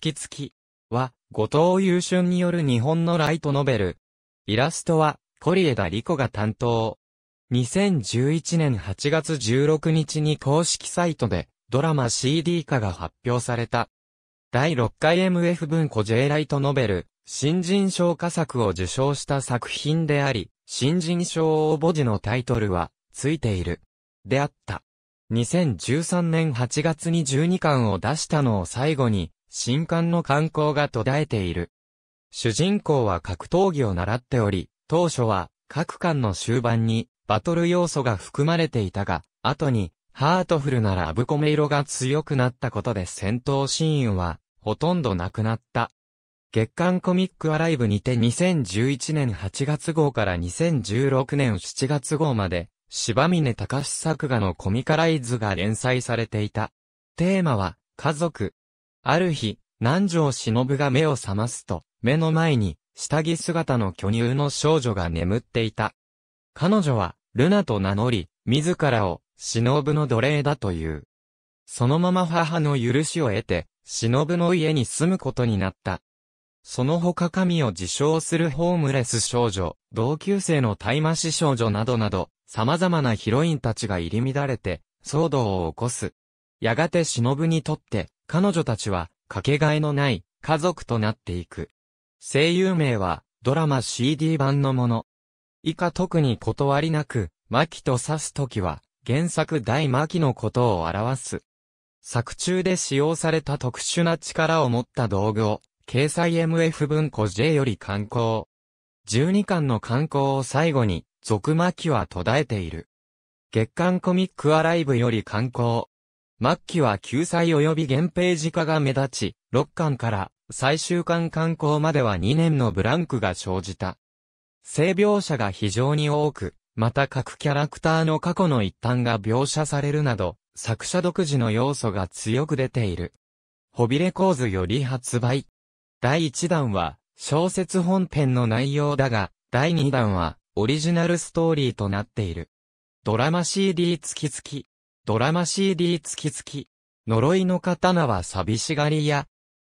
月々は、後藤優春による日本のライトノベル。イラストは、堀ダ理子が担当。2011年8月16日に公式サイトで、ドラマ CD 化が発表された。第6回 MF 文庫 J ライトノベル、新人賞佳作を受賞した作品であり、新人賞応募時のタイトルは、ついている。であった。2013年8月に12巻を出したのを最後に、新刊の観光が途絶えている。主人公は格闘技を習っており、当初は各巻の終盤にバトル要素が含まれていたが、後にハートフルなラブコメ色が強くなったことで戦闘シーンはほとんどなくなった。月刊コミックアライブにて2011年8月号から2016年7月号まで、柴峰隆作画のコミカライズが連載されていた。テーマは、家族、ある日、南條忍が目を覚ますと、目の前に、下着姿の巨乳の少女が眠っていた。彼女は、ルナと名乗り、自らを、忍の奴隷だという。そのまま母の許しを得て、忍の家に住むことになった。その他神を自称するホームレス少女、同級生の大麻師少女などなど、様々なヒロインたちが入り乱れて、騒動を起こす。やがて忍にとって、彼女たちは、かけがえのない家族となっていく。声優名は、ドラマ CD 版のもの。以下特に断りなく、キと指すときは、原作大キのことを表す。作中で使用された特殊な力を持った道具を、掲載 MF 文庫 J より刊行。12巻の刊行を最後に、続巻は途絶えている。月刊コミックアライブより刊行。末期は救済及び源平時化が目立ち、6巻から最終巻刊行までは2年のブランクが生じた。性描写が非常に多く、また各キャラクターの過去の一端が描写されるなど、作者独自の要素が強く出ている。ホビレ構図より発売。第1弾は、小説本編の内容だが、第2弾は、オリジナルストーリーとなっている。ドラマ CD 付き付き。ドラマ CD 付き付き、呪いの刀は寂しがり屋。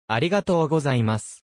ありがとうございます。